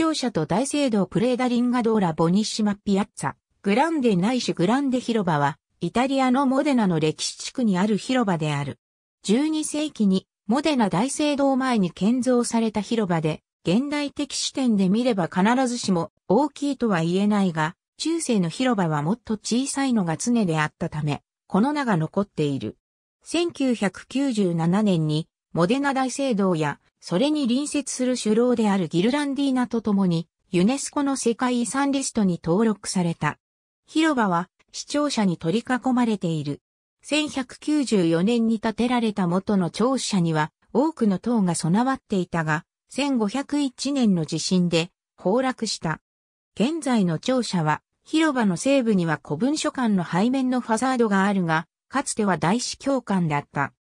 聴者と大聖堂プレーダリンガドーラ・ボニッシマ・ピアッツァ、グランデないしグランデ広場は、イタリアのモデナの歴史地区にある広場である。12世紀に、モデナ大聖堂前に建造された広場で、現代的視点で見れば必ずしも大きいとは言えないが、中世の広場はもっと小さいのが常であったため、この名が残っている。1997年に、モデナ大聖堂やそれに隣接する首楼であるギルランディーナと共に、ユネスコの世界遺産リストに登録された。広場は、視聴者に取り囲まれている。1194年に建てられた元の庁舎には、多くの塔が備わっていたが、1501年の地震で崩落した。現在の庁舎は、広場の西部には古文書館の背面のファザードがあるが、かつては大司教官だった。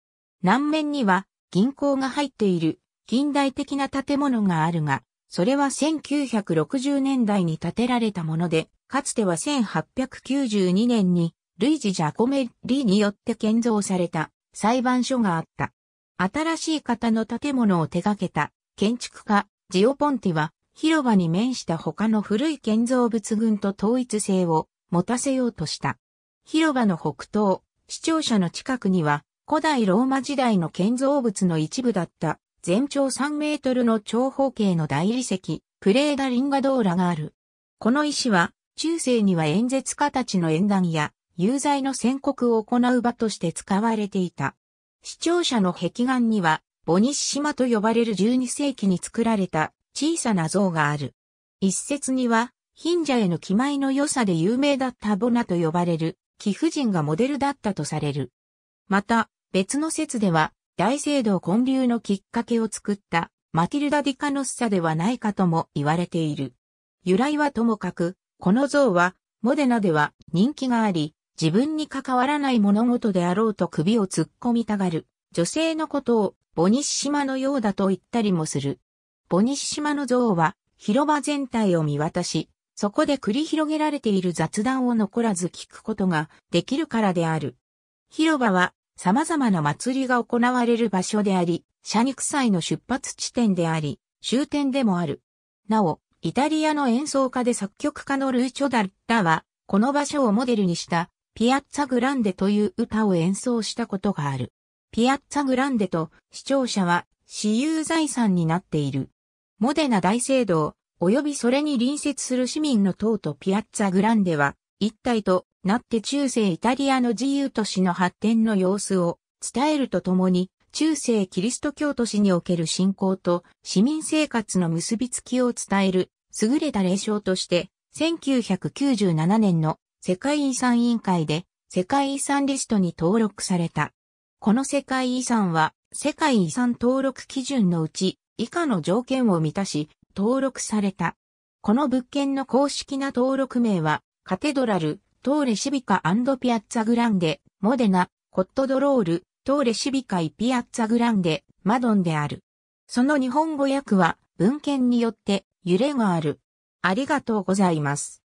南面には銀行が入っている近代的な建物があるが、それは1960年代に建てられたもので、かつては1892年に、ルイジ・ジャコメリによって建造された裁判所があった。新しい型の建物を手掛けた建築家、ジオポンティは、広場に面した他の古い建造物群と統一性を持たせようとした。広場の北東、市庁舎の近くには、古代ローマ時代の建造物の一部だった全長3メートルの長方形の大理石、プレーダリンガドーラがある。この石は、中世には演説家たちの演談や、有罪の宣告を行う場として使われていた。視聴者の壁岩には、ボニッシマと呼ばれる12世紀に作られた小さな像がある。一説には、貧者への気前の良さで有名だったボナと呼ばれる貴婦人がモデルだったとされる。また、別の説では、大聖堂建立のきっかけを作ったマティルダ・ディカノッサではないかとも言われている。由来はともかく、この像はモデナでは人気があり、自分に関わらない物事であろうと首を突っ込みたがる。女性のことをボニシマのようだと言ったりもする。ボニシマの像は広場全体を見渡し、そこで繰り広げられている雑談を残らず聞くことができるからである。広場は様々な祭りが行われる場所であり、社肉祭の出発地点であり、終点でもある。なお、イタリアの演奏家で作曲家のルーチョ・ダッタは、この場所をモデルにした、ピアッツァ・グランデという歌を演奏したことがある。ピアッツァ・グランデと視聴者は、私有財産になっている。モデナ大聖堂、及びそれに隣接する市民の塔とピアッツァ・グランデは、一体となって中世イタリアの自由都市の発展の様子を伝えるとともに、中世キリスト教都市における信仰と市民生活の結びつきを伝える優れた例証として、1997年の世界遺産委員会で世界遺産リストに登録された。この世界遺産は世界遺産登録基準のうち以下の条件を満たし登録された。この物件の公式な登録名はカテドラルトーレシビカピアッツァグランデ、モデナ、コットドロール、トーレシビカイピアッツァグランデ、マドンである。その日本語訳は文献によって揺れがある。ありがとうございます。